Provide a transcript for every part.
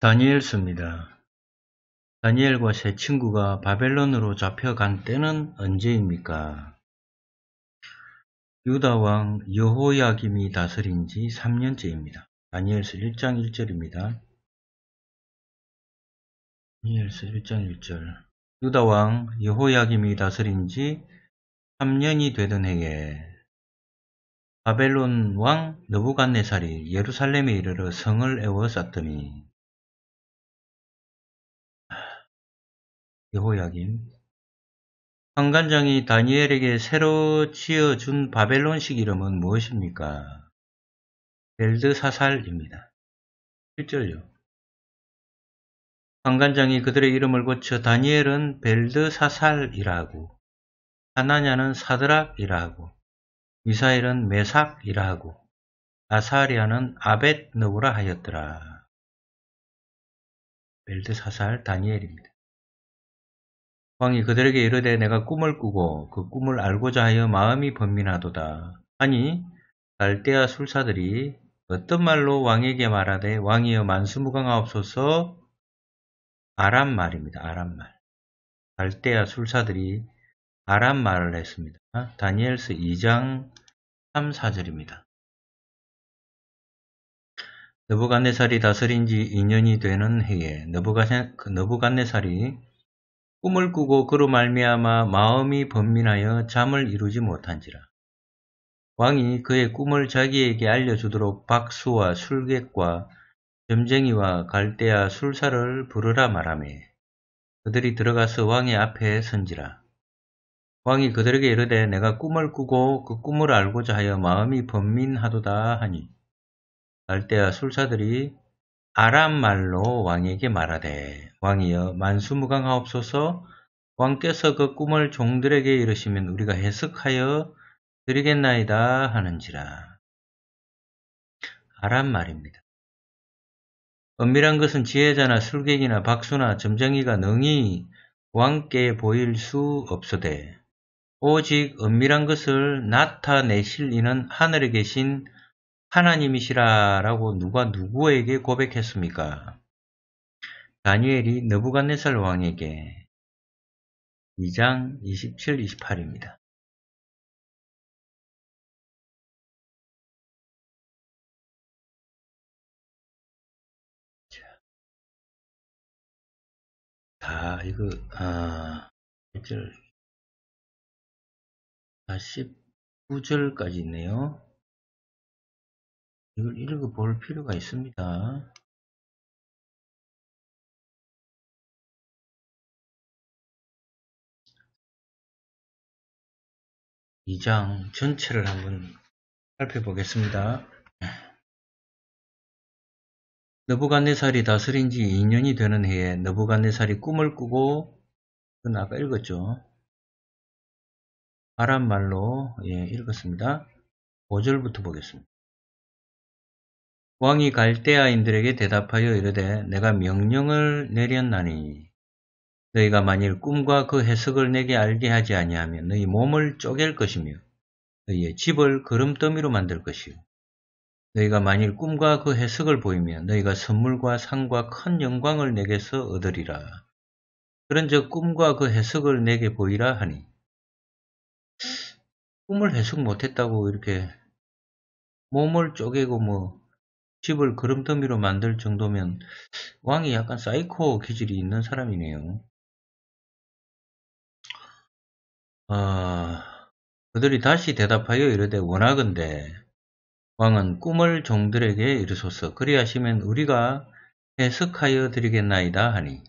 다니엘서입니다. 다니엘과 세 친구가 바벨론으로 잡혀간 때는 언제입니까? 유다왕 여호야김이 다스린 지 3년째입니다. 다니엘서 1장 1절입니다. 다니엘서 1장 1절 유다왕 여호야김이 다스린 지 3년이 되던 해에 바벨론 왕너부간네살이 예루살렘에 이르러 성을 에워쌌더니 여호야김 황관장이 다니엘에게 새로 지어준 바벨론식 이름은 무엇입니까? 벨드사살입니다. 1절요. 황관장이 그들의 이름을 고쳐 다니엘은 벨드사살이라고 하나냐는 사드락이라고 미사일은 메삭이라고 아사리아는 아벳너우라 하였더라. 벨드사살 다니엘입니다. 왕이 그들에게 이르되 내가 꿈을 꾸고 그 꿈을 알고자 하여 마음이 번민하도다. 아니 갈대아 술사들이 어떤 말로 왕에게 말하되 왕이여 만수무강하옵소서 아람 말입니다. 아람 말. 갈대아 술사들이 아람 말을 했습니다. 다니엘스 2장 3, 4절입니다. 너부간네살이 다스린 지 2년이 되는 해에 너부간네살이 그 꿈을 꾸고 그로 말미암아 마음이 번민하여 잠을 이루지 못한지라. 왕이 그의 꿈을 자기에게 알려주도록 박수와 술객과 점쟁이와 갈대아 술사를 부르라 말하매 그들이 들어가서 왕의 앞에 선지라. 왕이 그들에게 이르되 내가 꿈을 꾸고 그 꿈을 알고자 하여 마음이 번민하도다 하니 갈대아 술사들이 아람말로 왕에게 말하되 왕이여 만수무강하옵소서 왕께서 그 꿈을 종들에게 이르시면 우리가 해석하여 드리겠나이다 하는지라. 아람말입니다. 엄밀한 것은 지혜자나 술객이나 박수나 점쟁이가 능히 왕께 보일 수 없으되 오직 엄밀한 것을 나타내실 이는 하늘에 계신 하나님이시라라고 누가 누구에게 고백했습니까? 다니엘이 느부갓네살 왕에게 2장 27, 28입니다. 다 이거 아 1절 아 19절까지 있네요. 이걸 읽어볼 필요가 있습니다. 이 장 전체를 한번 살펴보겠습니다. 너부갓네살이 다스린 지 2년이 되는 해에 너부갓네살이 꿈을 꾸고 그건 아까 읽었죠. 바람말로 예, 읽었습니다. 5절부터 보겠습니다. 왕이 갈대아인들에게 대답하여 이르되 내가 명령을 내렸나니 너희가 만일 꿈과 그 해석을 내게 알게 하지 아니하면 너희 몸을 쪼갤 것이며 너희의 집을 그름더미로 만들 것이요 너희가 만일 꿈과 그 해석을 보이면 너희가 선물과 상과 큰 영광을 내게서 얻으리라. 그런즉 꿈과 그 해석을 내게 보이라 하니 꿈을 해석 못했다고 이렇게 몸을 쪼개고 뭐 집을 걸름더미로 만들 정도면 왕이 약간 사이코 기질이 있는 사람이네요. 어, 그들이 다시 대답하여 이르되 원하건대 왕은 꿈을 종들에게 이르소서 그리하시면 우리가 해석하여 드리겠나이다 하니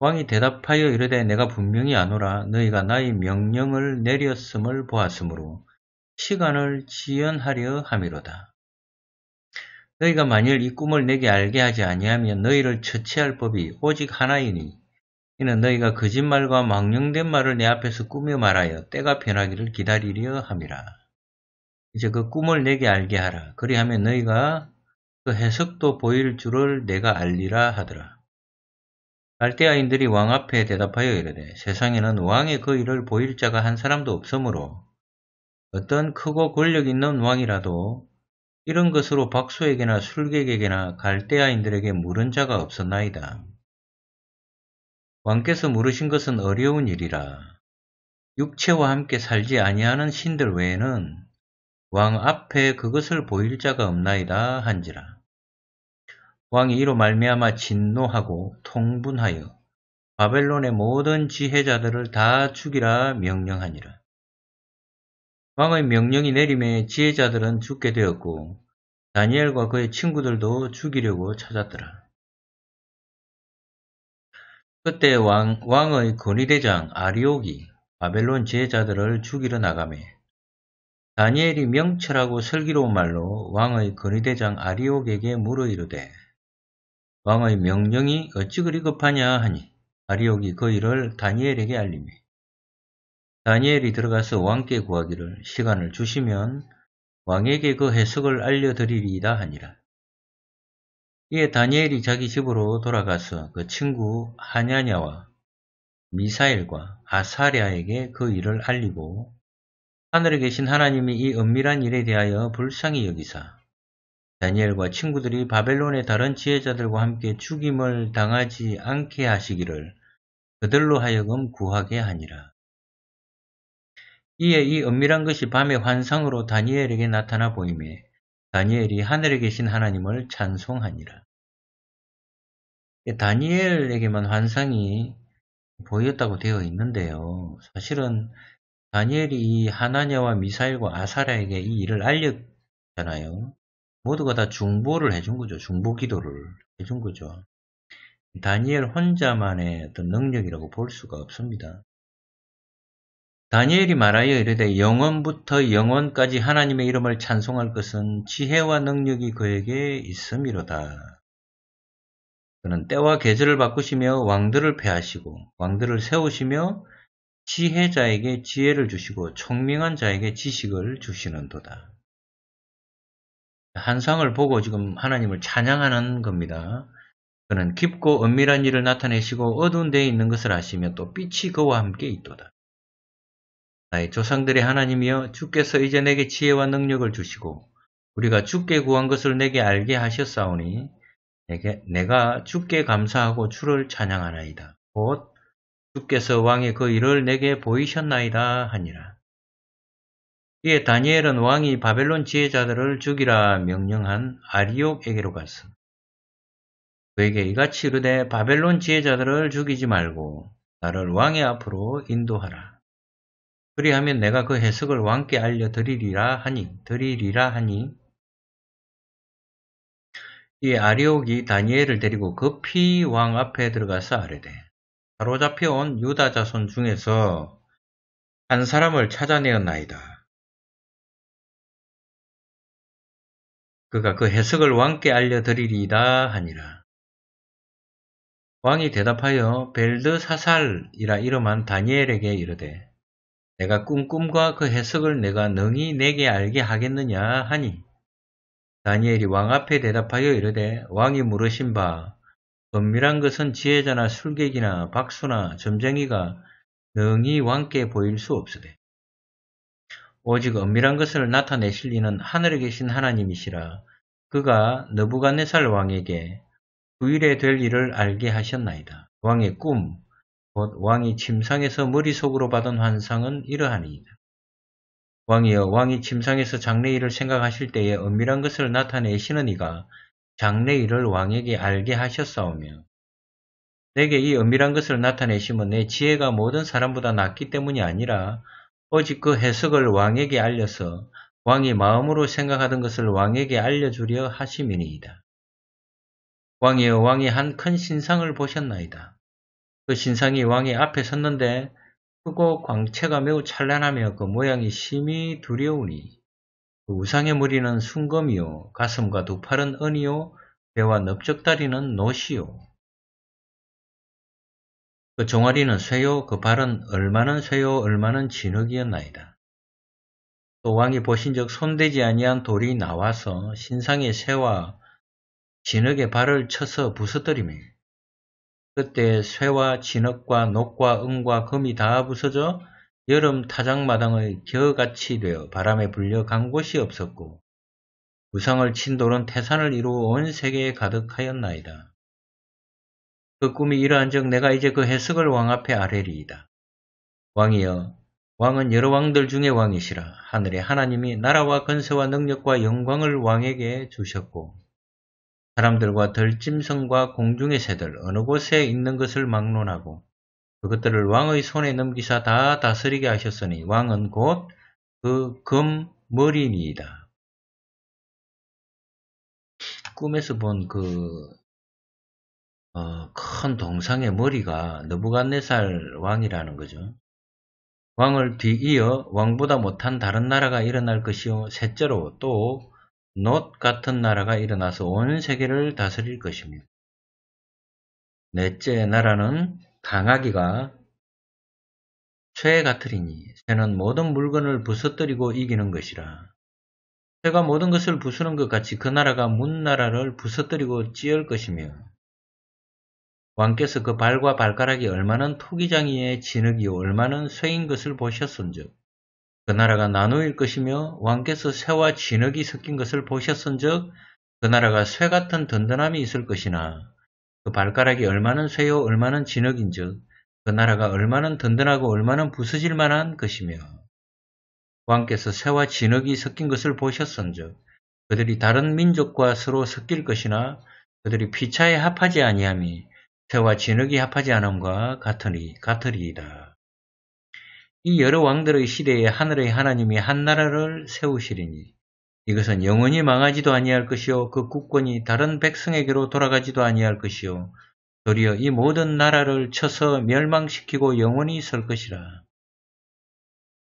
왕이 대답하여 이르되 내가 분명히 아노라 너희가 나의 명령을 내렸음을 보았으므로 시간을 지연하려 함이로다. 너희가 만일 이 꿈을 내게 알게 하지 아니하면 너희를 처치할 법이 오직 하나이니 이는 너희가 거짓말과 망령된 말을 내 앞에서 꾸며 말하여 때가 변하기를 기다리려 함이라. 이제 그 꿈을 내게 알게 하라. 그리하면 너희가 그 해석도 보일 줄을 내가 알리라 하더라. 갈대아인들이 왕 앞에 대답하여 이르되 세상에는 왕의 그 일을 보일 자가 한 사람도 없으므로 어떤 크고 권력 있는 왕이라도 이런 것으로 박수에게나 술객에게나 갈대아인들에게 물은 자가 없었나이다. 왕께서 물으신 것은 어려운 일이라 육체와 함께 살지 아니하는 신들 외에는 왕 앞에 그것을 보일 자가 없나이다 한지라. 왕이 이로 말미암아 진노하고 통분하여 바벨론의 모든 지혜자들을 다 죽이라 명령하니라. 왕의 명령이 내림에 지혜자들은 죽게 되었고 다니엘과 그의 친구들도 죽이려고 찾았더라. 그때 왕, 왕의 권위대장 아리옥이 바벨론 지혜자들을 죽이러 나가매 다니엘이 명철하고 슬기로운 말로 왕의 권위대장 아리옥에게 물어 이르되 왕의 명령이 어찌 그리 급하냐 하니 아리옥이 그 일을 다니엘에게 알리해 다니엘이 들어가서 왕께 구하기를 시간을 주시면 왕에게 그 해석을 알려드리리이다 하니라. 이에 다니엘이 자기 집으로 돌아가서 그 친구 하냐냐와 미사일과 아사랴에게 그 일을 알리고 하늘에 계신 하나님이 이 은밀한 일에 대하여 불쌍히 여기사 다니엘과 친구들이 바벨론의 다른 지혜자들과 함께 죽임을 당하지 않게 하시기를 그들로 하여금 구하게 하니라. 이에 이 은밀한 것이 밤의 환상으로 다니엘에게 나타나 보임에 다니엘이 하늘에 계신 하나님을 찬송하니라. 다니엘에게만 환상이 보였다고 되어 있는데요. 사실은 다니엘이 하나냐와 미사일과 아사라에게 이 일을 알렸잖아요. 모두가 다 중보를 해준 거죠. 중보 기도를 해준 거죠. 다니엘 혼자만의 어떤 능력이라고 볼 수가 없습니다. 다니엘이 말하여 이르되 영원부터 영원까지 하나님의 이름을 찬송할 것은 지혜와 능력이 그에게 있음이로다. 그는 때와 계절을 바꾸시며 왕들을 패하시고 왕들을 세우시며 지혜자에게 지혜를 주시고 총명한 자에게 지식을 주시는도다. 한상을 보고 지금 하나님을 찬양하는 겁니다. 그는 깊고 은밀한 일을 나타내시고 어두운 데에 있는 것을 아시며 또 빛이 그와 함께 있도다. 나의 조상들의 하나님이여 주께서 이제 내게 지혜와 능력을 주시고 우리가 주께 구한 것을 내게 알게 하셨사오니 내게, 내가 주께 감사하고 주를 찬양하나이다. 곧 주께서 왕의 그 일을 내게 보이셨나이다 하니라. 이에 다니엘은 왕이 바벨론 지혜자들을 죽이라 명령한 아리옥에게로 갔음. 그에게 이같이 이르되 바벨론 지혜자들을 죽이지 말고 나를 왕의 앞으로 인도하라. 그리하면 내가 그 해석을 왕께 알려드리리라 하니 드리리라 하니 이 아리옥이 다니엘을 데리고 급히 왕 앞에 들어가서 아뢰되 바로잡혀온 유다 자손 중에서 한 사람을 찾아내었나이다. 그가 그 해석을 왕께 알려드리리다 하니라. 왕이 대답하여 벨드사살이라 이름한 다니엘에게 이르되 내가 꾼 꿈과 그 해석을 내가 능히 내게 알게 하겠느냐 하니 다니엘이 왕 앞에 대답하여 이르되 왕이 물으신 바 엄밀한 것은 지혜자나 술객이나 박수나 점쟁이가 능히 왕께 보일 수 없으되 오직 엄밀한 것을 나타내실 리는 하늘에 계신 하나님이시라 그가 너부갓네살 왕에게 후일에 될 일을 알게 하셨나이다. 왕의 꿈, 곧 왕이 침상에서 머리속으로 받은 환상은 이러하니이다. 왕이여 왕이 침상에서 장례일을 생각하실 때에 엄밀한 것을 나타내시는 이가 장례일을 왕에게 알게 하셨사오며 내게 이 엄밀한 것을 나타내시면내 지혜가 모든 사람보다 낫기 때문이 아니라 오직 그 해석을 왕에게 알려서 왕이 마음으로 생각하던 것을 왕에게 알려주려 하심이니이다. 왕이여 왕이 한 큰 신상을 보셨나이다. 그 신상이 왕의 앞에 섰는데 크고 광채가 매우 찬란하며 그 모양이 심히 두려우니 그 우상의 머리는 순검이요 가슴과 두 팔은 은이요 배와 넓적다리는 노시요 그 종아리는 쇠요 그 발은 얼마는 쇠요 얼마는 진흙이었나이다. 또 왕이 보신적 손대지 아니한 돌이 나와서 신상의 새와 진흙의 발을 쳐서 부서뜨리며 그때 쇠와 진흙과 녹과 은과 금이 다 부서져 여름 타작마당의 겨같이 되어 바람에 불려 간 곳이 없었고 우상을 친 돌은 태산을 이루어 온 세계에 가득하였나이다. 그 꿈이 이러한즉 내가 이제 그 해석을 왕 앞에 아뢰리이다. 왕이여 왕은 여러 왕들 중에 왕이시라 하늘의 하나님이 나라와 건세와 능력과 영광을 왕에게 주셨고 사람들과 덜짐승과 공중의 새들 어느 곳에 있는 것을 막론하고 그것들을 왕의 손에 넘기사 다 다스리게 하셨으니 왕은 곧 그 금머리니이다. 꿈에서 본그 어, 동상의 머리가 느부갓네살 왕이라는 거죠. 왕을 뒤이어 왕보다 못한 다른 나라가 일어날 것이요 셋째로 또놋 같은 나라가 일어나서 온 세계를 다스릴 것이며 넷째 나라는 강하기가쇠 같으리니 쇠는 모든 물건을 부서뜨리고 이기는 것이라. 쇠가 모든 것을 부수는 것 같이 그 나라가 문나라를 부서뜨리고 찌을 것이며 왕께서 그 발과 발가락이 얼마나 토기장이의 진흙이 얼마나 쇠인 것을 보셨은즉 그 나라가 나누일 것이며 왕께서 새와 진흙이 섞인 것을 보셨은즉 그 나라가 쇠 같은 든든함이 있을 것이나 그 발가락이 얼마는 쇠요 얼마는 진흙인즉 그 나라가 얼마는 든든하고 얼마는 부서질만한 것이며 왕께서 새와 진흙이 섞인 것을 보셨은즉 그들이 다른 민족과 서로 섞일 것이나 그들이 피차에 합하지 아니함이 새와 진흙이 합하지 않음과 같으니 같으리이다. 이 여러 왕들의 시대에 하늘의 하나님이 한 나라를 세우시리니 이것은 영원히 망하지도 아니할 것이요 그 국권이 다른 백성에게로 돌아가지도 아니할 것이요 도리어 이 모든 나라를 쳐서 멸망시키고 영원히 설 것이라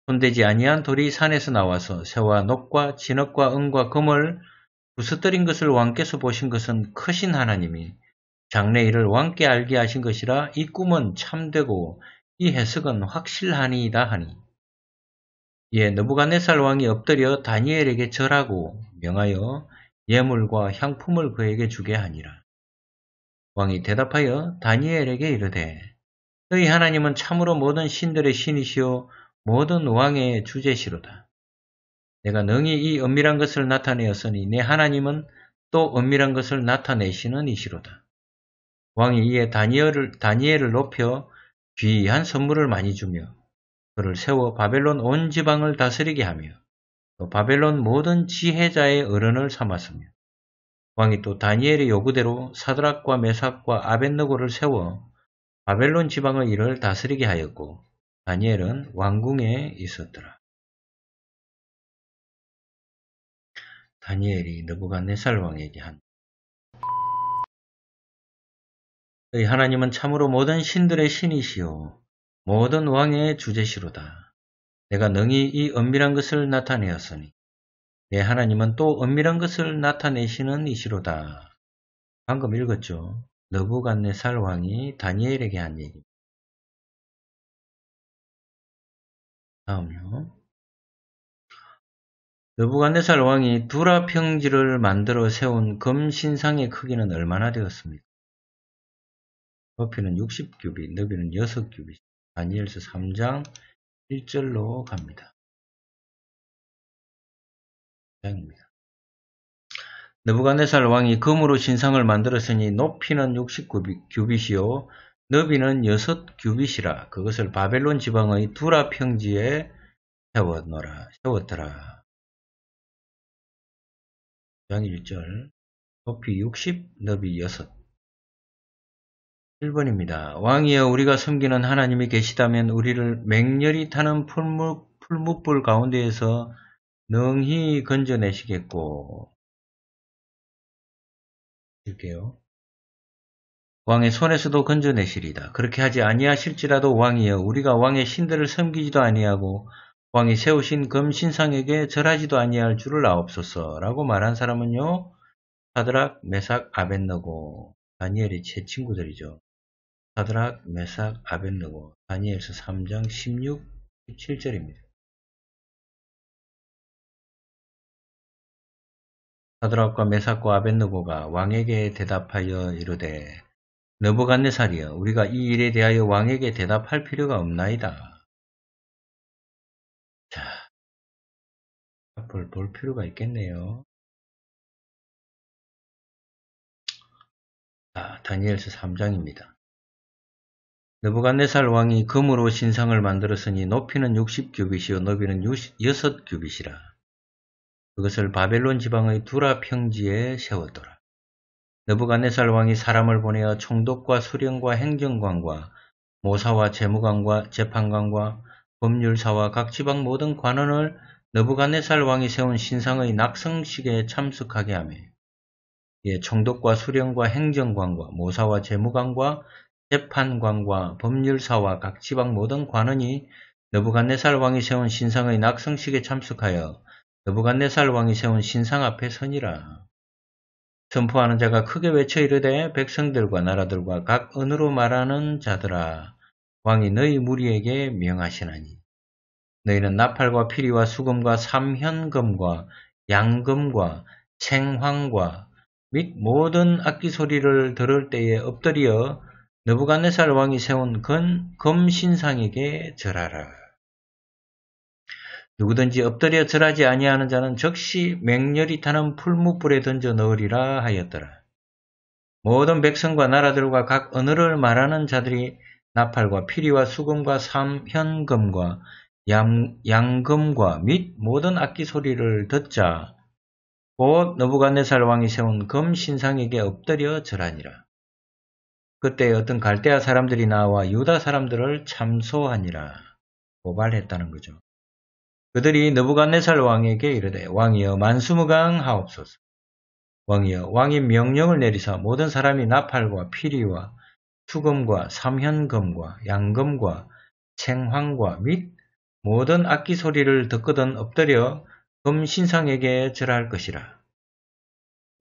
손대지 아니한 돌이 산에서 나와서 새와 녹과 진흙과 은과 금을 부서뜨린 것을 왕께서 보신 것은 크신 하나님이 장래 일을 왕께 알게 하신 것이라 이 꿈은 참되고 이 해석은 확실하니이다 하니 예 느부갓네살 왕이 엎드려 다니엘에게 절하고 명하여 예물과 향품을 그에게 주게 하니라. 왕이 대답하여 다니엘에게 이르되 너희 하나님은 참으로 모든 신들의 신이시요 모든 왕의 주제시로다. 내가 능히 이 은밀한 것을 나타내었으니 내 하나님은 또 은밀한 것을 나타내시는 이시로다. 왕이 이에 다니엘을, 다니엘을 높여 귀한 선물을 많이 주며 그를 세워 바벨론 온 지방을 다스리게 하며 또 바벨론 모든 지혜자의 어른을 삼았으며 왕이 또 다니엘의 요구대로 사드락과 메삭과 아벤너고를 세워 바벨론 지방의 일을 다스리게 하였고 다니엘은 왕궁에 있었더라. 다니엘이 느부갓네살 왕에게 한 하나님은 참으로 모든 신들의 신이시요 모든 왕의 주제시로다. 내가 능히 이 은밀한 것을 나타내었으니 내 하나님은 또 은밀한 것을 나타내시는 이시로다. 방금 읽었죠. 너부갓네살 왕이 다니엘에게 한 얘기. 다음요. 너부갓네살 왕이 두라 평지를 만들어 세운 금신상의 크기는 얼마나 되었습니까? 높이는 6 0규비 너비는 6규비 다니엘서 3장 1절로 갑니다. 입니다 너부갓네살 왕이 금으로 신상을 만들었으니 높이는 60규빗이요 너비는 6규빗이라 그것을 바벨론 지방의 두라 평지에 세웠노라 세웠더라. 장 1절 높이 60, 너비 6 1번입니다. 왕이여 우리가 섬기는 하나님이 계시다면 우리를 맹렬히 타는 풀묵, 풀묵불 가운데에서 능히 건져내시겠고 읽게요. 왕의 손에서도 건져내시리다. 그렇게 하지 아니하실지라도 왕이여 우리가 왕의 신들을 섬기지도 아니하고 왕이 세우신 금신상에게 절하지도 아니할 줄을 아옵소서라고 말한 사람은요. 사드락, 메삭, 아벤너고 다니엘이 제 친구들이죠. 사드락 메삭 아벤느고 다니엘서 3장 16, 17절입니다. 사드락과 메삭과 아벤느고가 왕에게 대답하여 이르되 너부갓네살이여 우리가 이 일에 대하여 왕에게 대답할 필요가 없나이다. 자, 앞을 볼 필요가 있겠네요. 자, 아, 다니엘서 3장입니다. 느부갓네살 왕이 금으로 신상을 만들었으니 높이는 60규빗이요 너비는 6규빗이라. 그것을 바벨론 지방의 두라 평지에 세웠더라. 느부갓네살 왕이 사람을 보내어 총독과 수령과 행정관과 모사와 재무관과 재판관과 법률사와 각 지방 모든 관원을 느부갓네살 왕이 세운 신상의 낙성식에 참석하게 하며 예, 총독과 수령과 행정관과 모사와 재무관과 재판관과 법률사와 각 지방 모든 관원이 너부갓네살 왕이 세운 신상의 낙성식에 참석하여 너부갓네살 왕이 세운 신상 앞에 서니라. 선포하는 자가 크게 외쳐 이르되 백성들과 나라들과 각 언어로 말하는 자들아 왕이 너희 무리에게 명하시나니 너희는 나팔과 피리와 수금과 삼현금과 양금과 생황과 및 모든 악기 소리를 들을 때에 엎드리 너부갓네살 왕이 세운 건, 검신상에게 절하라. 누구든지 엎드려 절하지 아니하는 자는 즉시 맹렬히 타는 풀무불에 던져 넣으리라 하였더라. 모든 백성과 나라들과 각 언어를 말하는 자들이 나팔과 피리와 수금과 삼현금과 양, 양금과 및 모든 악기 소리를 듣자 곧 너부갓네살 왕이 세운 금신상에게 엎드려 절하니라. 그때 어떤 갈대아 사람들이 나와 유다 사람들을 참소하니라 고발했다는 거죠. 그들이 느부갓네살 왕에게 이르되 왕이여 만수무강 하옵소서. 왕이여 왕이 명령을 내리사 모든 사람이 나팔과 피리와 수금과 삼현금과 양금과 생황과 및 모든 악기 소리를 듣거든 엎드려 금신상에게 절할 것이라.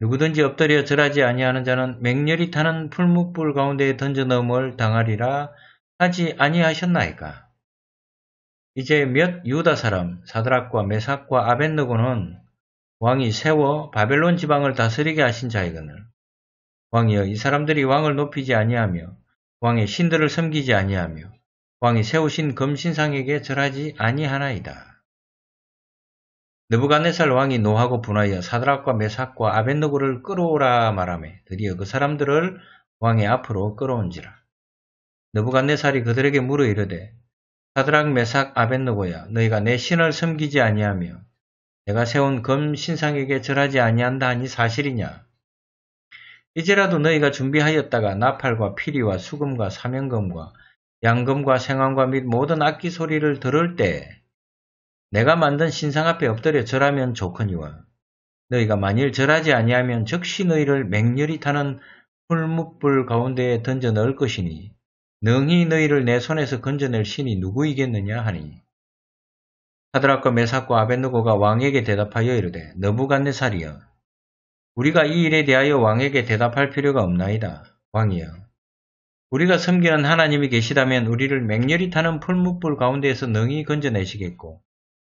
누구든지 엎드려 절하지 아니하는 자는 맹렬히 타는 풀묵불 가운데 던져 넘을 당하리라 하지 아니하셨나이까. 이제 몇 유다 사람 사드락과 메삭과 아벤느고는 왕이 세워 바벨론 지방을 다스리게 하신 자이거늘 왕이여 이 사람들이 왕을 높이지 아니하며 왕의 신들을 섬기지 아니하며 왕이 세우신 금신상에게 절하지 아니하나이다. 느부갓네살 왕이 노하고 분하여 사드락과 메삭과 아벤노고를 끌어오라 말하매 드디어 그 사람들을 왕의 앞으로 끌어온지라. 느부갓네살이 그들에게 물어 이르되 사드락 메삭 아벤노고야 너희가 내 신을 섬기지 아니하며 내가 세운 검 신상에게 절하지 아니한다 하니 사실이냐? 이제라도 너희가 준비하였다가 나팔과 피리와 수금과 사명검과 양금과 생황과 및 모든 악기 소리를 들을 때 내가 만든 신상 앞에 엎드려 절하면 좋거니와 너희가 만일 절하지 아니하면 즉시 너희를 맹렬히 타는 풀무불 가운데에 던져 넣을 것이니 능히 너희를 내 손에서 건져낼 신이 누구이겠느냐 하니 하드락과 메사과 아벤누고가 왕에게 대답하여 이르되 너부갓네살이여 우리가 이 일에 대하여 왕에게 대답할 필요가 없나이다 왕이여 우리가 섬기는 하나님이 계시다면 우리를 맹렬히 타는 풀무불 가운데에서 능히 건져내시겠고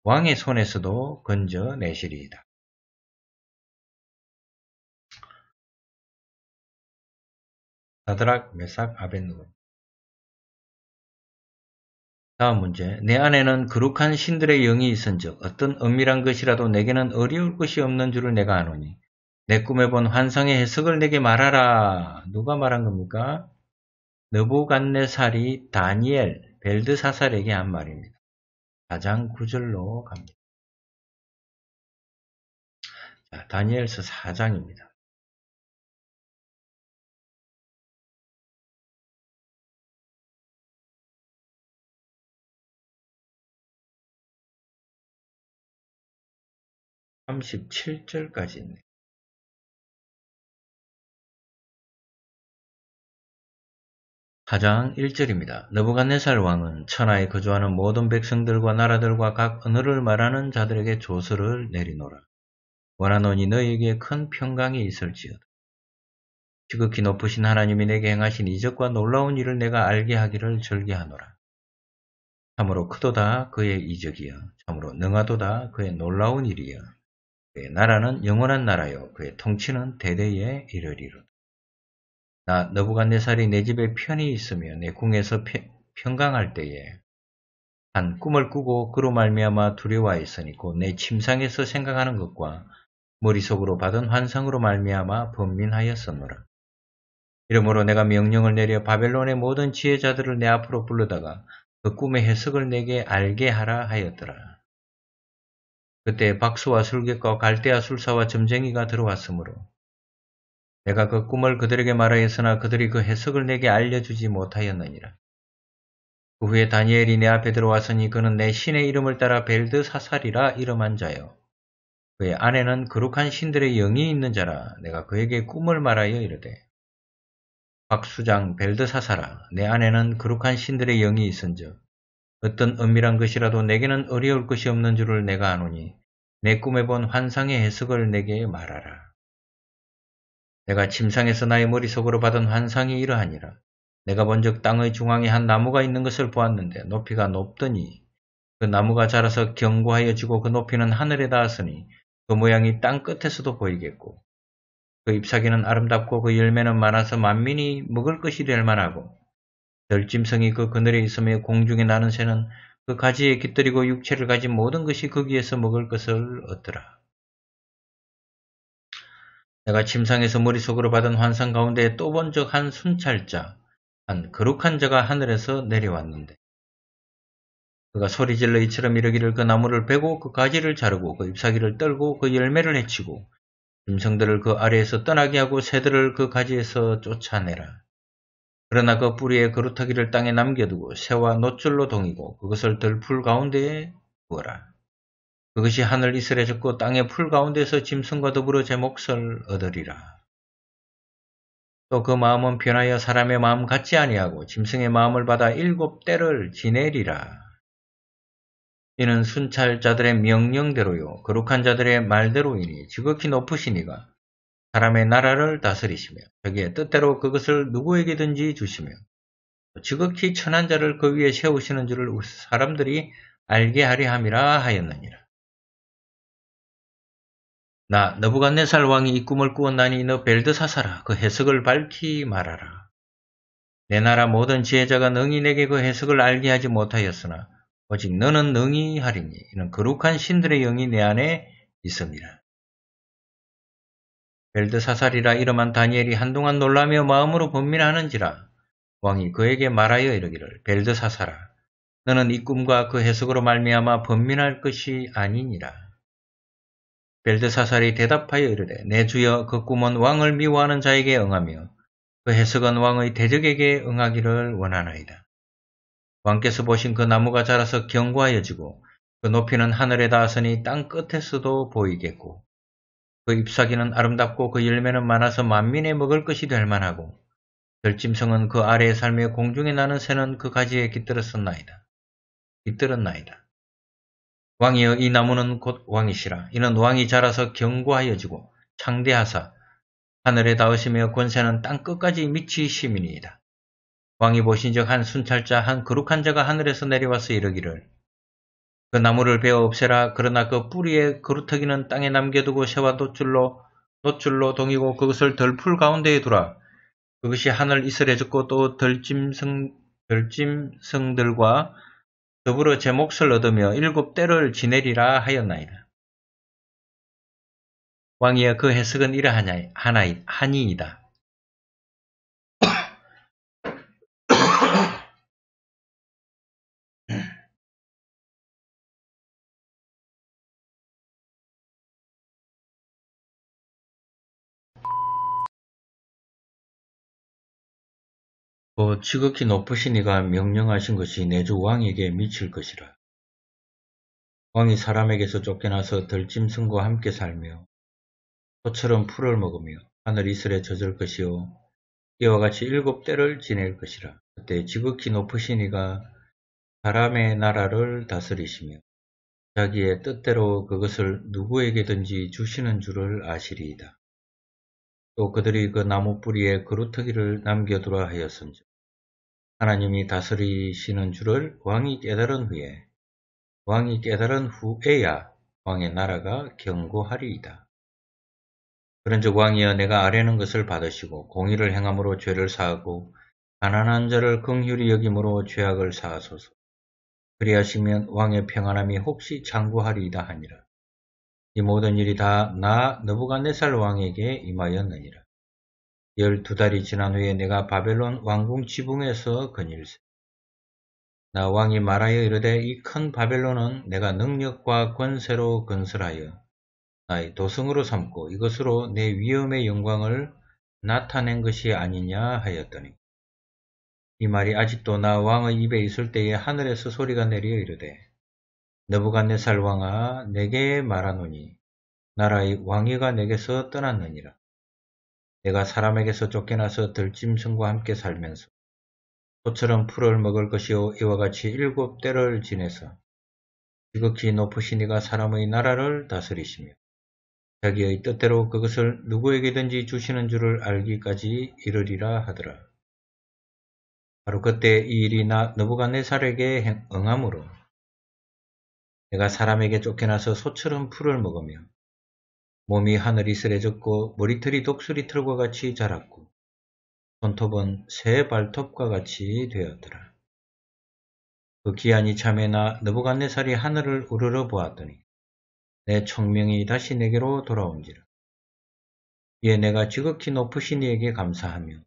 왕의 손에서도 건져내시리이다. 사드락, 메삭, 아벤누 다음 문제. 내 안에는 거룩한 신들의 영이 있은즉 어떤 은밀한 것이라도 내게는 어려울 것이 없는 줄을 내가 아노니 내 꿈에 본 환상의 해석을 내게 말하라. 누가 말한 겁니까? 느부갓네살이 다니엘 벨드사살에게 한 말입니다. 4장 9절로 갑니다. 자, 다니엘서 4장입니다. (37절까지) 있네요. 4장 1절입니다. 느부갓네살 왕은 천하에 거주하는 모든 백성들과 나라들과 각 언어를 말하는 자들에게 조서를 내리노라. 원하노니 너에게 큰 평강이 있을지어다. 지극히 높으신 하나님이 내게 행하신 이적과 놀라운 일을 내가 알게 하기를 절기하노라. 참으로 크도다 그의 이적이여. 참으로 능하도다 그의 놀라운 일이여. 그의 나라는 영원한 나라요. 그의 통치는 대대에 이르리로다. 나 너부갓네살이 내 집에 편히 있으며 내 궁에서 피, 평강할 때에 한 꿈을 꾸고 그로 말미암아 두려워했으니 고내 침상에서 생각하는 것과 머릿속으로 받은 환상으로 말미암아 범민하였으므라 이러므로 내가 명령을 내려 바벨론의 모든 지혜자들을 내 앞으로 불러다가 그 꿈의 해석을 내게 알게 하라 하였더라. 그때 박수와 술객과 갈대아 술사와 점쟁이가 들어왔으므로 내가 그 꿈을 그들에게 말하였으나 그들이 그 해석을 내게 알려주지 못하였느니라. 그 후에 다니엘이 내 앞에 들어왔으니 그는 내 신의 이름을 따라 벨드사살이라 이름한 자요. 그의 아내는 거룩한 신들의 영이 있는 자라 내가 그에게 꿈을 말하여 이르되 박수장 벨드사사라 내 안에는 거룩한 신들의 영이 있은즉 어떤 은밀한 것이라도 내게는 어려울 것이 없는 줄을 내가 아노니 내 꿈에 본 환상의 해석을 내게 말하라. 내가 침상에서 나의 머릿속으로 받은 환상이 이러하니라. 내가 본 적 땅의 중앙에 한 나무가 있는 것을 보았는데 높이가 높더니 그 나무가 자라서 견고하여 지고 그 높이는 하늘에 닿았으니 그 모양이 땅 끝에서도 보이겠고 그 잎사귀는 아름답고 그 열매는 많아서 만민이 먹을 것이 될 만하고 덜짐성이그 그늘에 있음에 공중에 나는 새는 그 가지에 깃들이고 육체를 가진 모든 것이 거기에서 먹을 것을 얻더라. 내가 침상에서 머릿속으로 받은 환상 가운데 또 번쩍 한 순찰자, 한 거룩한 자가 하늘에서 내려왔는데 그가 소리질러 이처럼 이르기를 그 나무를 베고 그 가지를 자르고 그 잎사귀를 떨고 그 열매를 해치고 짐승들을 그 아래에서 떠나게 하고 새들을 그 가지에서 쫓아내라. 그러나 그 뿌리에 그루타기를 땅에 남겨두고 새와 노줄로 동이고 그것을 들풀 가운데에 두어라. 그것이 하늘 이슬에 젖고 땅의 풀 가운데서 짐승과 더불어 제 몫을 얻으리라. 또 그 마음은 변하여 사람의 마음 같지 아니하고 짐승의 마음을 받아 일곱 때를 지내리라. 이는 순찰자들의 명령대로요 거룩한 자들의 말대로이니 지극히 높으시니가 사람의 나라를 다스리시며 자기의 뜻대로 그것을 누구에게든지 주시며 지극히 천한 자를 그 위에 세우시는 줄을 사람들이 알게 하리 함이라 하였느니라. 나 너부갓네살 왕이 이 꿈을 꾸었나니 너 벨드사사라 그 해석을 밝히 말하라. 내 나라 모든 지혜자가 능히 내게 그 해석을 알게 하지 못하였으나 오직 너는 능히 하리니 이는 거룩한 신들의 영이 내 안에 있습니다. 벨드사살이라 이름한 다니엘이 한동안 놀라며 마음으로 번민하는지라 왕이 그에게 말하여 이르기를 벨드사살아 너는 이 꿈과 그 해석으로 말미암아 번민할 것이 아니니라. 벨드사살이 대답하여 이르되 내 주여 그 꿈은 왕을 미워하는 자에게 응하며 그 해석은 왕의 대적에게 응하기를 원하나이다. 왕께서 보신 그 나무가 자라서 견고하여지고 그 높이는 하늘에 닿았으니 땅 끝에서도 보이겠고 그 잎사귀는 아름답고 그 열매는 많아서 만민의 먹을 것이 될 만하고 결짐성은 그 아래에 삶며 공중에 나는 새는 그 가지에 깃들었었나이다. 깃들었나이다. 왕이여 이 나무는 곧 왕이시라. 이는 왕이 자라서 경고하여지고 창대하사 하늘에 닿으시며 권세는 땅 끝까지 미치시민이다. 왕이 보신즉 한 순찰자 한 거룩한 자가 하늘에서 내려와서 이르기를 그 나무를 베어 없애라 그러나 그 뿌리에 그루터기는 땅에 남겨두고 새와 돛줄로 돛줄로 동이고 그것을 덜풀 가운데에 두라 그것이 하늘 이슬에 젖고 또 들짐승 들짐승들과 더불어 제 몫을 얻으며 일곱 때를 지내리라 하였나이다. 왕이여 그 해석은 이러하니, 하니이다. 곧 뭐 지극히 높으신 이가 명령하신 것이 내주 왕에게 미칠 것이라. 왕이 사람에게서 쫓겨나서 들짐승과 함께 살며 소처럼 풀을 먹으며 하늘 이슬에 젖을 것이요 이와 같이 일곱 때를 지낼 것이라. 그때 지극히 높으신 이가 사람의 나라를 다스리시며 자기의 뜻대로 그것을 누구에게든지 주시는 줄을 아시리이다. 또 그들이 그 나무 뿌리에 그루터기를 남겨두라 하였은즉 하나님이 다스리시는 줄을 왕이 깨달은 후에 왕이 깨달은 후에야 왕의 나라가 경고하리이다. 그런즉 왕이여 내가 아뢰는 것을 받으시고 공의를 행함으로 죄를 사하고 가난한 자를 긍휼히 여김으로 죄악을 사하소서. 그리하시면 왕의 평안함이 혹시 장구하리이다 하니라. 이 모든 일이 다 나 너부갓네살 왕에게 임하였느니라. 열 두 달이 지난 후에 내가 바벨론 왕궁 지붕에서 거닐세. 나 왕이 말하여 이르되 이 큰 바벨론은 내가 능력과 권세로 건설하여 나의 도성으로 삼고 이것으로 내 위엄의 영광을 나타낸 것이 아니냐 하였더니 이 말이 아직도 나 왕의 입에 있을 때에 하늘에서 소리가 내려 이르되 너부갓네살 왕아 내게 말하노니 나라의 왕위가 내게서 떠났느니라. 내가 사람에게서 쫓겨나서 들짐승과 함께 살면서 소처럼 풀을 먹을 것이요 이와 같이 일곱 대를 지내서 지극히 높으시니가 사람의 나라를 다스리시며 자기의 뜻대로 그것을 누구에게든지 주시는 줄을 알기까지 이르리라 하더라. 바로 그때 이 일이 나 너부갓네살에게 응함으로 내가 사람에게 쫓겨나서 소처럼 풀을 먹으며 몸이 하늘이 쓰레졌고 머리털이 독수리 털과 같이 자랐고 손톱은 새 발톱과 같이 되었더라. 그 기한이 참에나 너부갓네살이 하늘을 우러러 보았더니 내 청명이 다시 내게로 돌아온지라. 이에 내가 지극히 높으신 이에게 감사하며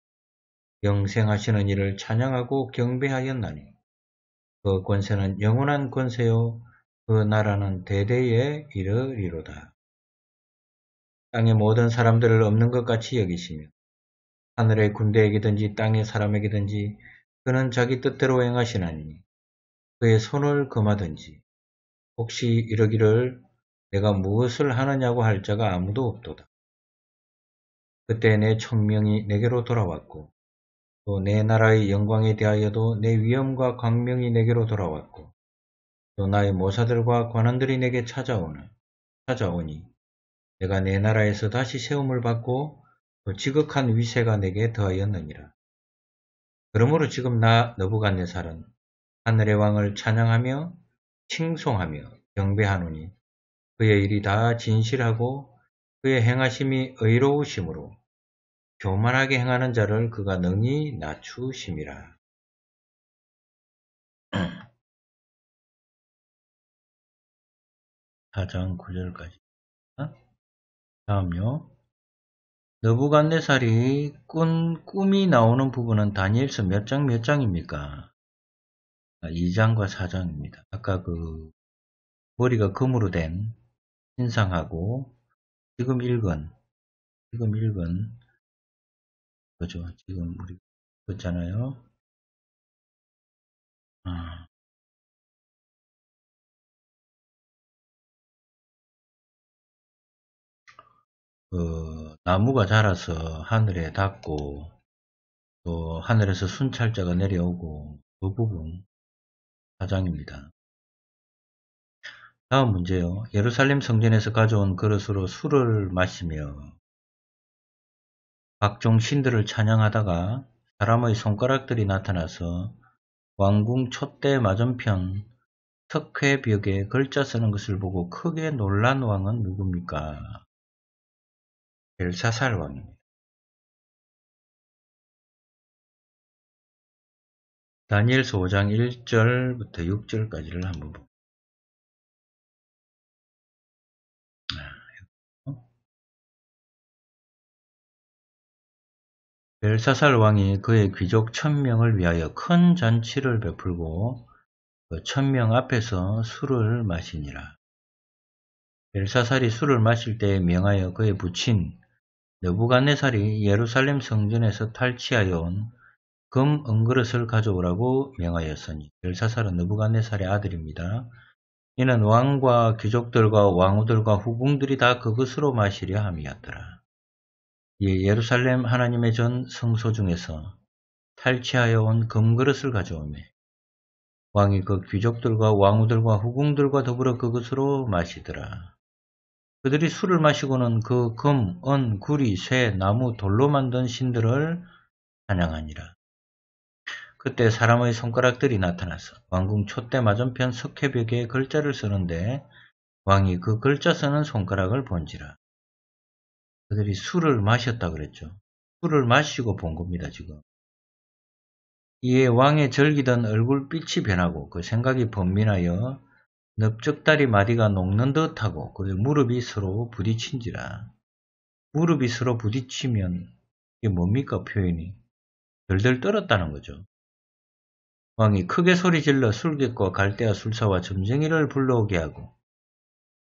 영생하시는 이를 찬양하고 경배하였나니 그 권세는 영원한 권세요 그 나라는 대대에 이르리로다. 땅의 모든 사람들을 없는 것 같이 여기시며 하늘의 군대에게든지 땅의 사람에게든지 그는 자기 뜻대로 행하시나니 그의 손을 금하든지 혹시 이러기를 내가 무엇을 하느냐고 할 자가 아무도 없도다. 그때 내 청명이 내게로 돌아왔고 또 내 나라의 영광에 대하여도 내 위엄과 광명이 내게로 돌아왔고 요나의 모사들과 관원들이 내게 찾아오는 찾아오니 내가 내 나라에서 다시 세움을 받고 또 그 지극한 위세가 내게 더하였느니라. 그러므로 지금 나 너부갓네살은 하늘의 왕을 찬양하며 칭송하며 경배하노니 그의 일이 다 진실하고 그의 행하심이 의로우심으로 교만하게 행하는 자를 그가 능히 낮추심이라. 4장 9절까지 어? 다음요. 너부간네살이 꾼 꿈이 나오는 부분은 다니엘서 몇 장 몇 장입니까? 2장과 아, 4장입니다. 아까 그 머리가 금으로 된 신상하고 지금 읽은 지금 읽은 그죠? 지금 우리 그잖아요. 아, 그 나무가 자라서 하늘에 닿고 또 하늘에서 순찰자가 내려오고 그 부분 사장입니다. 다음 문제요. 예루살렘 성전에서 가져온 그릇으로 술을 마시며 각종 신들을 찬양하다가 사람의 손가락들이 나타나서 왕궁 촛대 맞은편 특회벽에 글자 쓰는 것을 보고 크게 놀란 왕은 누굽니까? 벨사살왕입니다. 다니엘서 5장 1절부터 6절까지를 한번 볼 아, 벨사살 왕이 그의 귀족 천명을 위하여 큰 잔치를 베풀고 그 천명 앞에서 술을 마시니라. 벨사살이 술을 마실 때 명하여 그의 부친 여부간네살이 예루살렘 성전에서 탈취하여 온금 은그릇을 가져오라고 명하였으니 벨사살은 여부간네살의 아들입니다. 이는 왕과 귀족들과 왕후들과 후궁들이 다 그것으로 마시려 함이었더라. 예, 예루살렘 하나님의 전 성소 중에서 탈취하여 온 금그릇을 가져오매 왕이 그 귀족들과 왕후들과 후궁들과 더불어 그것으로 마시더라. 그들이 술을 마시고는 그 금, 은, 구리, 쇠, 나무, 돌로 만든 신들을 찬양하니라. 그때 사람의 손가락들이 나타나서 왕궁 촛대 맞은편 석회벽에 글자를 쓰는데 왕이 그 글자 쓰는 손가락을 본지라. 그들이 술을 마셨다 그랬죠. 술을 마시고 본 겁니다, 지금. 이에 왕의 절기던 얼굴빛이 변하고 그 생각이 번민하여 넓적다리 마디가 녹는 듯하고 그 무릎이 서로 부딪힌지라 무릎이 서로 부딪히면 이게 뭡니까 표현이 덜덜 떨었다는 거죠. 왕이 크게 소리질러 술객과 갈대와 술사와 점쟁이를 불러오게 하고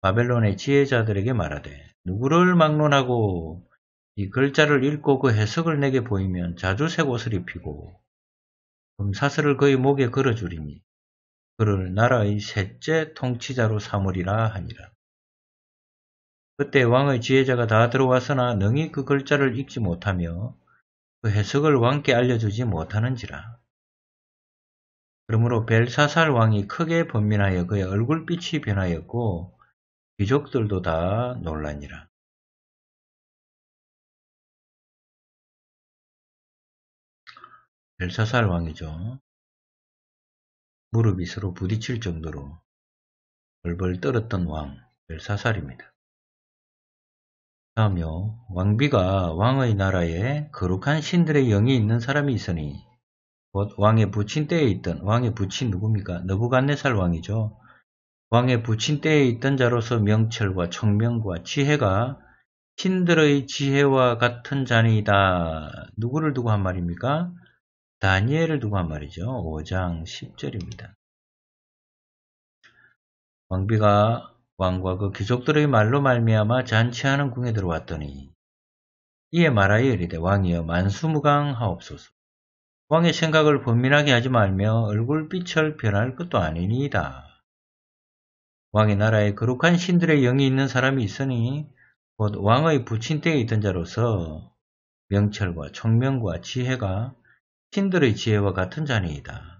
바벨론의 지혜자들에게 말하되 누구를 막론하고 이 글자를 읽고 그 해석을 내게 보이면 자주색 옷을 입히고 금사슬을 그의 목에 걸어주리니 그를 나라의 셋째 통치자로 삼으리라 하니라. 그때 왕의 지혜자가 다 들어왔으나 능히 그 글자를 읽지 못하며 그 해석을 왕께 알려주지 못하는지라. 그러므로 벨사살 왕이 크게 번민하여 그의 얼굴빛이 변하였고 귀족들도 다 놀라니라. 벨사살 왕이죠. 무릎이 서로 부딪힐 정도로 벌벌 떨었던 왕 벨사살입니다. 하며 왕비가 왕의 나라에 거룩한 신들의 영이 있는 사람이 있으니 곧 왕의 부친 때에 있던 왕의 부친 누굽니까? 너부갓네살 왕이죠. 왕의 부친 때에 있던 자로서 명철과 청명과 지혜가 신들의 지혜와 같은 자이다 누구를 두고 한 말입니까? 다니엘을 두고 한 말이죠. 5장 10절입니다. 왕비가 왕과 그 귀족들의 말로 말미암아 잔치하는 궁에 들어왔더니 이에 말하여 이르되 왕이여 만수무강하옵소서 왕의 생각을 번민하게 하지 말며 얼굴빛을 변할 것도 아니니이다. 왕의 나라에 거룩한 신들의 영이 있는 사람이 있으니 곧 왕의 부친때에 있던 자로서 명철과 청명과 지혜가 신들의 지혜와 같은 잔니이다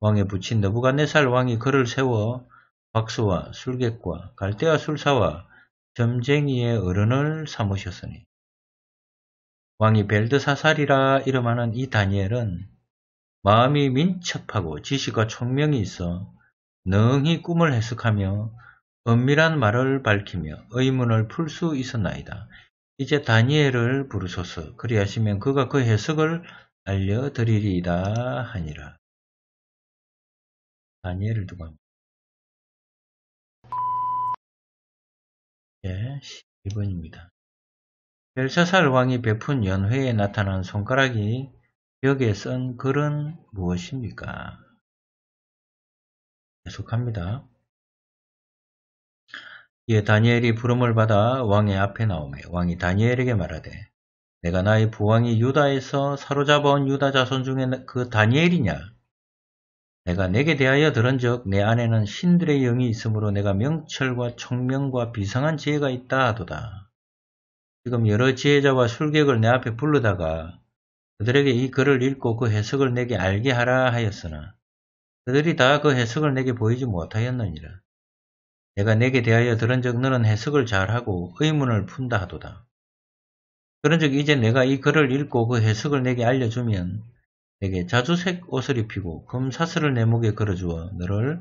왕의 부친 너부갓네살 왕이 그를 세워 박수와 술객과 갈대와 술사와 점쟁이의 어른을 삼으셨으니 왕이 벨드사살이라 이름하는 이 다니엘은 마음이 민첩하고 지식과 총명이 있어 능히 꿈을 해석하며 은밀한 말을 밝히며 의문을 풀 수 있었나이다. 이제 다니엘을 부르소서 그리하시면 그가 그 해석을 알려드리리다 하니라 다니엘을 두고 예, 12번입니다. 벨사살 왕이 베푼 연회에 나타난 손가락이 벽에 쓴 글은 무엇입니까? 계속합니다. 이 다니엘이 부름을 받아 왕의 앞에 나오며 왕이 다니엘에게 말하되 내가 나의 부왕이 유다에서 사로잡아온 유다 자손 중에 그 다니엘이냐? 내가 내게 대하여 들은적 내 안에는 신들의 영이 있으므로 내가 명철과 청명과 비상한 지혜가 있다 하도다. 지금 여러 지혜자와 술객을 내 앞에 불르다가 그들에게 이 글을 읽고 그 해석을 내게 알게 하라 하였으나 그들이 다 그 해석을 내게 보이지 못하였느니라. 내가 내게 대하여 들은적 너는 해석을 잘하고 의문을 푼다 하도다. 그런적 이제 내가 이 글을 읽고 그 해석을 내게 알려주면 내게 자주색 옷을 입히고 금사슬을 내 목에 걸어주어 너를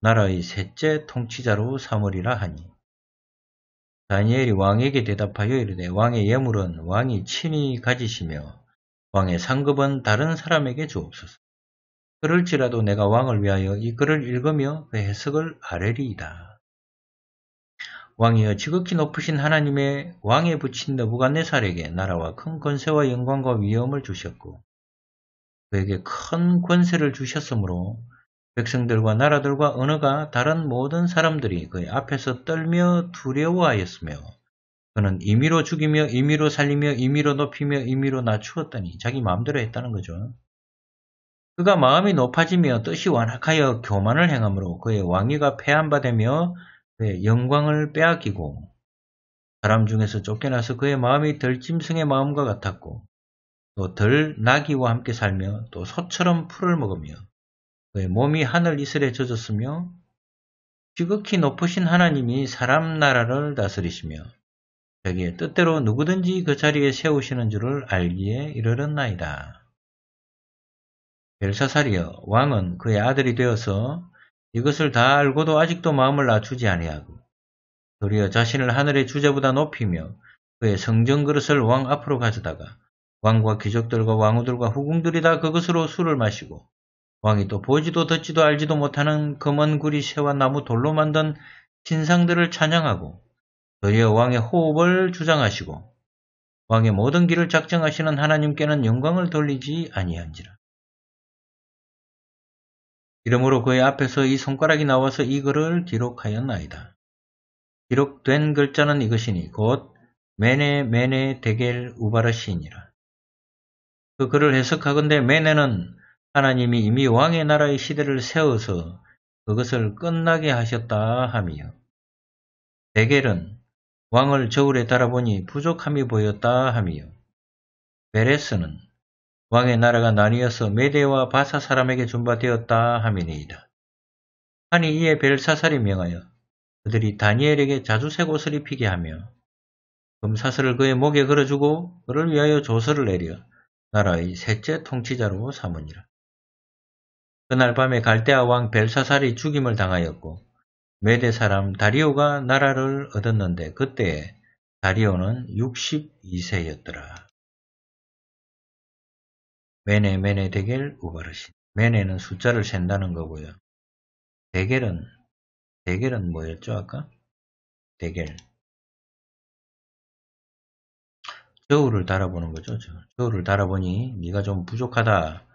나라의 셋째 통치자로 삼으리라 하니 다니엘이 왕에게 대답하여 이르되 왕의 예물은 왕이 친히 가지시며 왕의 상급은 다른 사람에게 주옵소서. 그럴지라도 내가 왕을 위하여 이 글을 읽으며 그 해석을 아뢰리이다. 왕이여 지극히 높으신 하나님의 왕에 붙인 너부갓네살에게 나라와 큰 권세와 영광과 위엄을 주셨고 그에게 큰 권세를 주셨으므로 백성들과 나라들과 언어가 다른 모든 사람들이 그의 앞에서 떨며 두려워하였으며 그는 임의로 죽이며 임의로 살리며 임의로 높이며 임의로 낮추었더니 자기 마음대로 했다는 거죠. 그가 마음이 높아지며 뜻이 완악하여 교만을 행함으로 그의 왕위가 폐한바되며 그의 예, 영광을 빼앗기고 사람 중에서 쫓겨나서 그의 마음이 덜짐승의 마음과 같았고 또 덜 나귀와 함께 살며 또 소처럼 풀을 먹으며 그의 몸이 하늘 이슬에 젖었으며 지극히 높으신 하나님이 사람 나라를 다스리시며 자기의 뜻대로 누구든지 그 자리에 세우시는 줄을 알기에 이르렀나이다. 벨사살이여 왕은 그의 아들이 되어서 이것을 다 알고도 아직도 마음을 낮추지 아니하고 도리어 자신을 하늘의 주제보다 높이며 그의 성전 그릇을 왕 앞으로 가져다가 왕과 귀족들과 왕후들과 후궁들이 다 그것으로 술을 마시고 왕이 또 보지도 듣지도 알지도 못하는 검은 구리 새와 나무 돌로 만든 신상들을 찬양하고 도리어 왕의 호흡을 주장하시고 왕의 모든 길을 작정하시는 하나님께는 영광을 돌리지 아니한지라. 이러므로 그의 앞에서 이 손가락이 나와서 이 글을 기록하였나이다. 기록된 글자는 이것이니 곧 메네 메네 데겔 우바르시니라. 그 글을 해석하건대 메네는 하나님이 이미 왕의 나라의 시대를 세워서 그것을 끝나게 하셨다 하며 데겔은 왕을 저울에 달아보니 부족함이 보였다 하며 베레스는 왕의 나라가 나뉘어서 메대와 바사 사람에게 준바되었다 함이니이다. 하니 이에 벨사살이 명하여 그들이 다니엘에게 자주색 옷을 입히게 하며 금사슬을 그의 목에 걸어주고 그를 위하여 조서를 내려 나라의 셋째 통치자로 삼으니라. 그날 밤에 갈대아 왕 벨사살이 죽임을 당하였고 메대 사람 다리오가 나라를 얻었는데 그때에 다리오는 62세였더라. 매네 매네 대겔 우바르신 매네는 숫자를 센다는 거고요. 대겔은 대겔은 뭐였죠 아까? 대겔 저울을 달아보는 거죠. 저울을 달아보니 네가 좀 부족하다.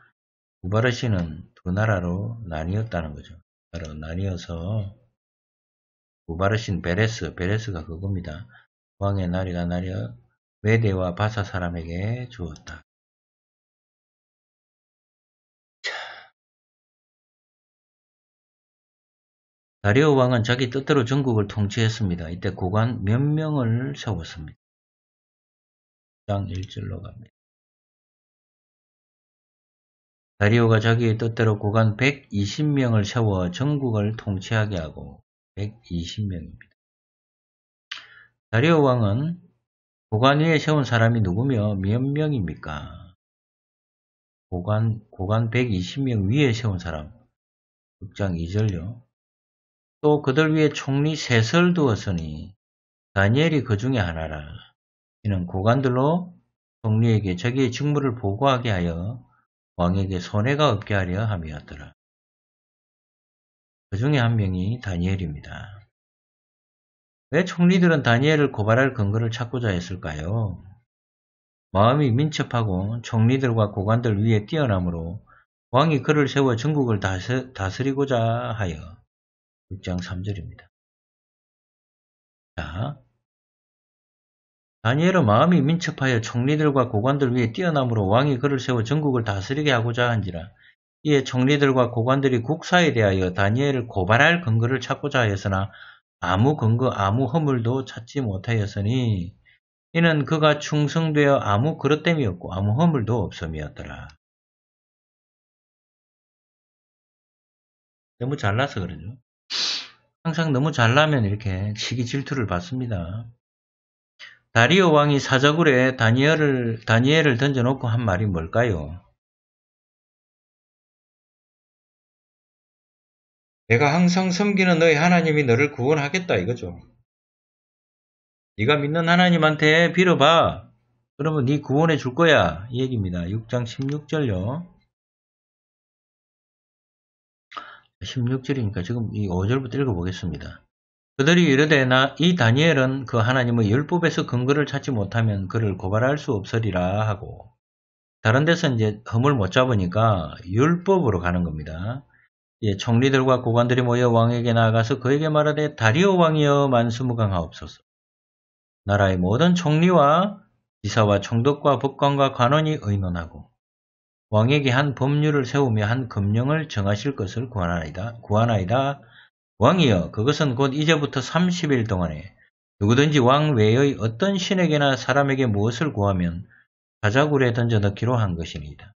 우바르시는 두 나라로 나뉘었다는 거죠. 바로 나뉘어서 우바르신 베레스, 베레스가 그겁니다. 왕의 나리가 나려 메대와 바사 사람에게 주었다. 다리오 왕은 자기 뜻대로 전국을 통치했습니다. 이때 고관 몇 명을 세웠습니다. 장 1절로 갑니다. 다리오가 자기의 뜻대로 고관 120명을 세워 전국을 통치하게 하고 120명입니다. 다리오 왕은 고관 위에 세운 사람이 누구며 몇 명입니까? 고관, 고관 120명 위에 세운 사람. 6장 2절요. 또 그들 위에 총리 셋을 두었으니 다니엘이 그 중에 하나라. 이는 고관들로 총리에게 자기의 직무를 보고하게 하여 왕에게 손해가 없게 하려 함이었더라. 그 중에 한 명이 다니엘입니다. 왜 총리들은 다니엘을 고발할 근거를 찾고자 했을까요? 마음이 민첩하고 총리들과 고관들 위에 뛰어남으로 왕이 그를 세워 전국을 다스, 다스리고자 하여 6장 3절입니다. 자, 다니엘은 마음이 민첩하여 총리들과 고관들 위에 뛰어남으로 왕이 그를 세워 전국을 다스리게 하고자 한지라. 이에 총리들과 고관들이 국사에 대하여 다니엘을 고발할 근거를 찾고자 하였으나 아무 근거 아무 허물도 찾지 못하였으니 이는 그가 충성되어 아무 그릇됨이 없고 아무 허물도 없음이었더라. 너무 잘나서 그러죠. 항상 너무 잘나면 이렇게 시기 질투를 받습니다. 다리오 왕이 사자굴에 다니엘을, 다니엘을 던져놓고 한 말이 뭘까요? 내가 항상 섬기는 너희 하나님이 너를 구원하겠다 이거죠. 네가 믿는 하나님한테 빌어봐. 그러면 네 구원해 줄 거야. 이 얘기입니다. 6장 16절요. 16절이니까 지금 이 5절부터 읽어보겠습니다. 그들이 이르되 나 이 다니엘은 그 하나님의 율법에서 근거를 찾지 못하면 그를 고발할 수 없으리라 하고 다른 데서 이제 흠을 못 잡으니까 율법으로 가는 겁니다. 예, 총리들과 고관들이 모여 왕에게 나아가서 그에게 말하되 다리오 왕이여 만수무강하옵소서. 나라의 모든 총리와 지사와 총독과 법관과 관원이 의논하고 왕에게 한 법률을 세우며 한 금령을 정하실 것을 구하나이다. 구하나이다. 왕이여 그것은 곧 이제부터 30일 동안에 누구든지 왕 외의 어떤 신에게나 사람에게 무엇을 구하면 사자굴에 던져 넣기로 한것입니다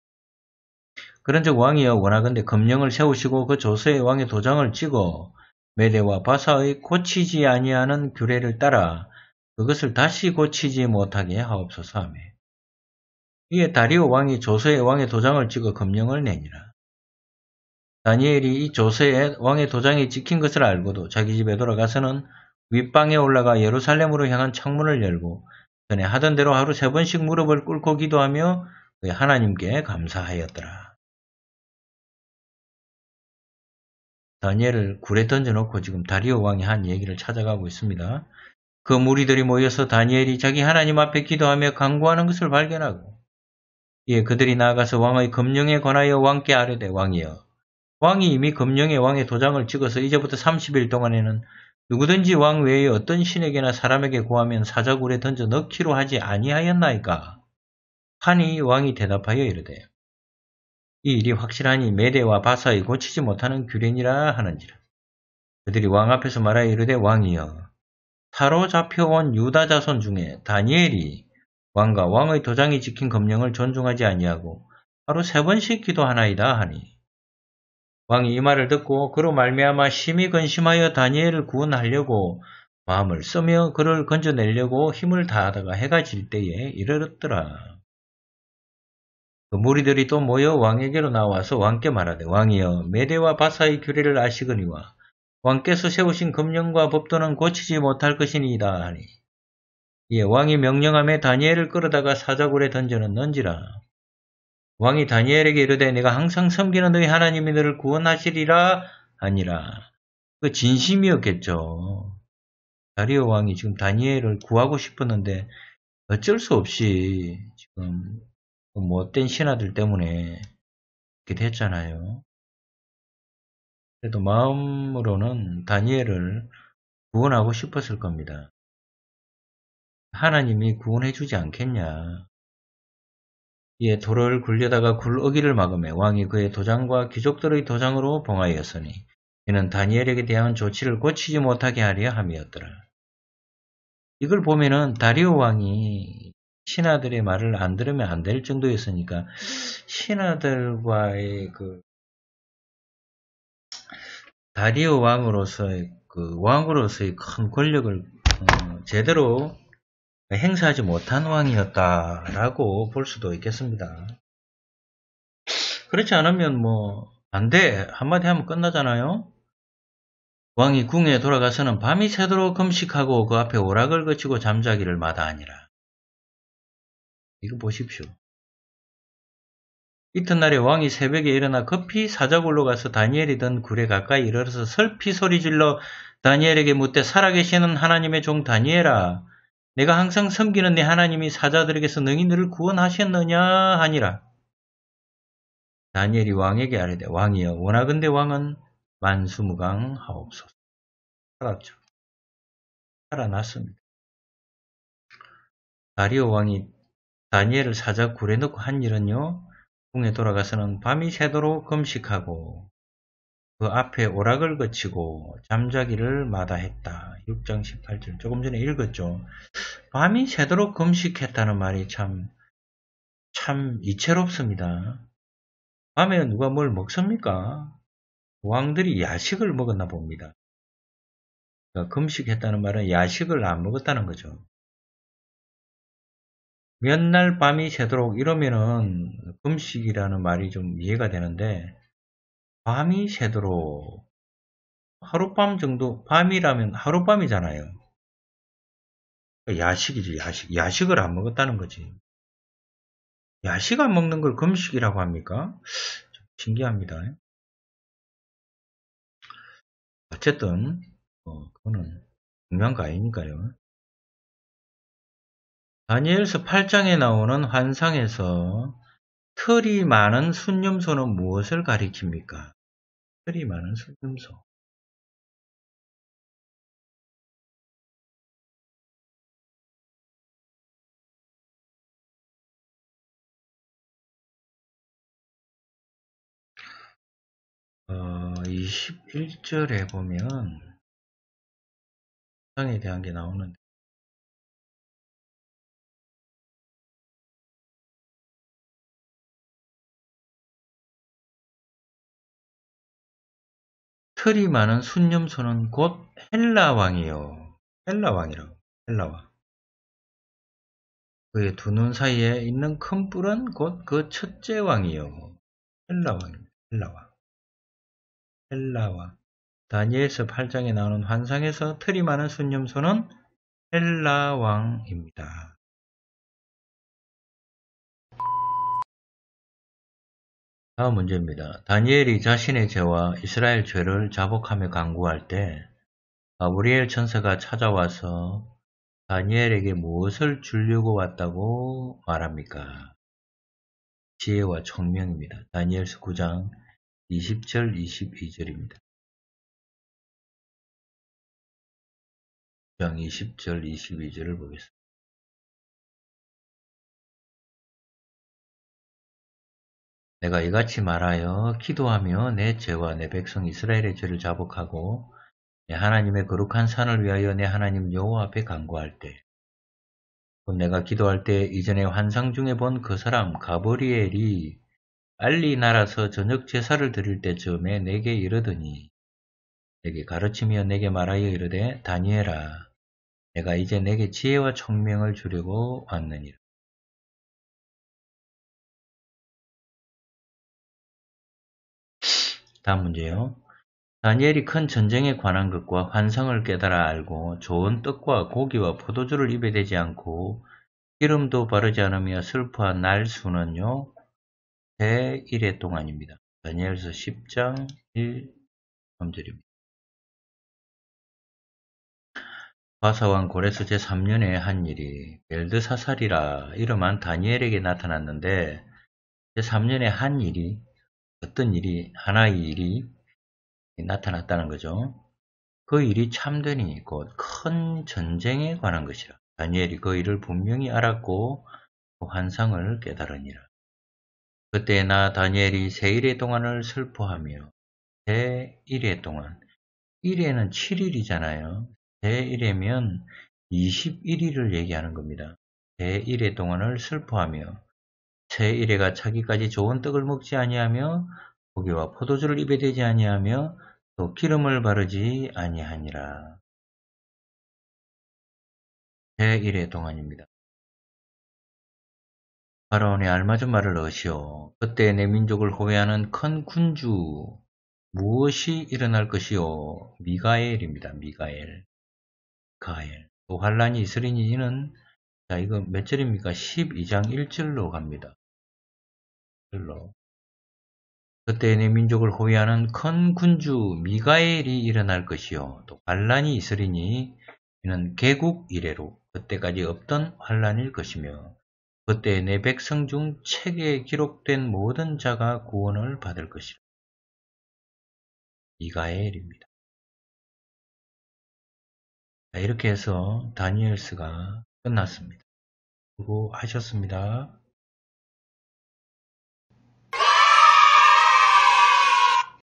그런즉 왕이여 원하건대 금령을 세우시고 그 조서에 왕의 도장을 찍어 메대와 바사의 고치지 아니하는 규례를 따라 그것을 다시 고치지 못하게 하옵소서하며 이에 다리오 왕이 조서의 왕의 도장을 찍어 검령을 내니라. 다니엘이 이 조서의 왕의 도장이 찍힌 것을 알고도 자기 집에 돌아가서는 윗방에 올라가 예루살렘으로 향한 창문을 열고 전에 하던 대로 하루 세 번씩 무릎을 꿇고 기도하며 그의 하나님께 감사하였더라. 다니엘을 굴에 던져놓고 지금 다리오 왕이 한 얘기를 찾아가고 있습니다. 그 무리들이 모여서 다니엘이 자기 하나님 앞에 기도하며 강구하는 것을 발견하고 이에 예, 그들이 나아가서 왕의 금령에 관하여 왕께 아뢰되 왕이여 왕이 이미 금령의 왕의 도장을 찍어서 이제부터 30일 동안에는 누구든지 왕 외에 어떤 신에게나 사람에게 구하면 사자굴에 던져 넣기로 하지 아니하였나이까? 하니 왕이 대답하여 이르되 이 일이 확실하니 메대와 바사이 고치지 못하는 규례니라 하는지라. 그들이 왕 앞에서 말하여 이르되 왕이여 사로 잡혀온 유다 자손 중에 다니엘이 왕과 왕의 도장이 지킨 법령을 존중하지 아니하고 하루 세 번씩 기도하나이다 하니 왕이 이 말을 듣고 그로 말미암아 심히 근심하여 다니엘을 구원하려고 마음을 쓰며 그를 건져내려고 힘을 다하다가 해가 질 때에 이르렀더라. 그 무리들이 또 모여 왕에게로 나와서 왕께 말하되 왕이여 메대와 바사의 규례를 아시거니와 왕께서 세우신 금령과 법도는 고치지 못할 것이니이다 하니 예, 왕이 명령함에 다니엘을 끌어다가 사자굴에 던져놓는지라. 왕이 다니엘에게 이르되 내가 항상 섬기는 너희 하나님이 너를 구원하시리라 아니라. 그 진심이었겠죠. 다리오 왕이 지금 다니엘을 구하고 싶었는데 어쩔 수 없이 지금 그 못된 신하들 때문에 이렇게 됐잖아요. 그래도 마음으로는 다니엘을 구원하고 싶었을 겁니다. 하나님이 구원해 주지 않겠냐. 이에 돌을 굴려다가 굴어기를 막음에 왕이 그의 도장과 귀족들의 도장으로 봉하였으니 이는 다니엘에게 대한 조치를 고치지 못하게 하려 함이었더라. 이걸 보면은 다리오 왕이 신하들의 말을 안 들으면 안 될 정도였으니까 신하들과의 그 다리오 왕으로서의 그 왕으로서의 큰 권력을 어, 제대로 행사하지 못한 왕이었다라고 볼 수도 있겠습니다. 그렇지 않으면 뭐 안돼 한마디 하면 끝나잖아요. 왕이 궁에 돌아가서는 밤이 새도록 금식하고 그 앞에 오락을 거치고 잠자기를 마다하니라. 이거 보십시오. 이튿날에 왕이 새벽에 일어나 급히 사자굴로 가서 다니엘이 던 굴에 가까이 일어러서 슬피 소리질러 다니엘에게 묻되 살아계시는 하나님의 종 다니엘아 내가 항상 섬기는 내 하나님이 사자들에게서 능히 너를 구원하셨느냐 하니라. 다니엘이 왕에게 아뢰되 왕이여 원하건대 왕은 만수무강 하옵소서. 살았죠. 살아났습니다. 다리오 왕이 다니엘을 사자 굴에 넣고 한 일은요. 궁에 돌아가서는 밤이 새도록 금식하고 그 앞에 오락을 거치고 잠자기를 마다했다. 6장 18절 조금 전에 읽었죠. 밤이 새도록 금식했다는 말이 참, 참 이채롭습니다. 밤에 누가 뭘 먹습니까? 왕들이 야식을 먹었나 봅니다. 그러니까 금식했다는 말은 야식을 안 먹었다는 거죠. 몇 날 밤이 새도록 이러면은 금식이라는 말이 좀 이해가 되는데 밤이 새도록 하룻밤 정도 밤이라면 하룻밤이잖아요. 야식이지 야식 야식을 안 먹었다는 거지. 야식 안 먹는 걸 금식이라고 합니까? 신기합니다. 어쨌든 어, 그거는 중요한 거아닙니까요 다니엘서 8장에 나오는 환상에서 털이 많은 순념소는 무엇을 가리킵니까? 혈이 많은 설금속 어, 21절에 보면 상에 대한 게 나오는데 틀이 많은 순념소는 곧 헬라왕이요. 헬라왕이라 고 헬라왕. 그의 두 눈 사이에 있는 큰 뿔은 곧 그 첫째 왕이요. 헬라왕입니다. 헬라왕. 헬라왕. 다니엘서 8장에 나오는 환상에서 틀이 많은 순념소는 헬라왕입니다. 다음 문제입니다. 다니엘이 자신의 죄와 이스라엘 죄를 자복하며 강구할 때 가브리엘 아, 천사가 찾아와서 다니엘에게 무엇을 주려고 왔다고 말합니까? 지혜와 청명입니다. 다니엘서 9장 20절 22절입니다. 9장 20절 22절을 보겠습니다. 내가 이같이 말하여 기도하며 내 죄와 내 백성 이스라엘의 죄를 자복하고 내 하나님의 거룩한 산을 위하여 내 하나님 여호와 앞에 간구할 때 내가 기도할 때 이전에 환상 중에 본 그 사람 가브리엘이 알리 나라서 저녁 제사를 드릴 때쯤에 내게 이르더니 내게 가르치며 내게 말하여 이르되 다니엘아 내가 이제 내게 지혜와 총명을 주려고 왔느니라 다음 문제요. 다니엘이 큰 전쟁에 관한 것과 환상을 깨달아 알고 좋은 떡과 고기와 포도주를 입에 대지 않고 기름도 바르지 않으며 슬퍼한 날 수는요. 제 1회 동안입니다. 다니엘서 10장 1 3절입니다. 바사왕 고레스 제3년에 한 일이 벨드사살이라 이름한 다니엘에게 나타났는데 제3년에 한 일이 어떤 일이 하나의 일이 나타났다는 거죠. 그 일이 참되니 곧 큰 전쟁에 관한 것이라. 다니엘이 그 일을 분명히 알았고 그 환상을 깨달으니라. 그때 나 다니엘이 세 일의 동안을 슬퍼하며 세 일의 동안 일에는 7일이잖아요. 제 일에면 21일을 얘기하는 겁니다. 제 일의 동안을 슬퍼하며 제1회가 차기까지 좋은 떡을 먹지 아니하며 고기와 포도주를 입에 대지 아니하며 또 기름을 바르지 아니하니라. 제1회 동안입니다. 바라온의 알맞은 말을 어시오. 그때 내 민족을 호위하는 큰 군주 무엇이 일어날 것이오? 미가엘입니다. 미가엘. 가엘. 또 환란이 있으리니 이는 자, 이거 몇 절입니까? 12장 1절로 갑니다. 1절로. 그때 내 민족을 호위하는 큰 군주 미가엘이 일어날 것이요. 또 반란이 있으리니 이는 개국 이래로 그때까지 없던 환란일 것이며 그때 내 백성 중 책에 기록된 모든 자가 구원을 받을 것이라. 미가엘입니다. 이렇게 해서 다니엘스가 끝났습니다. 수고하셨습니다.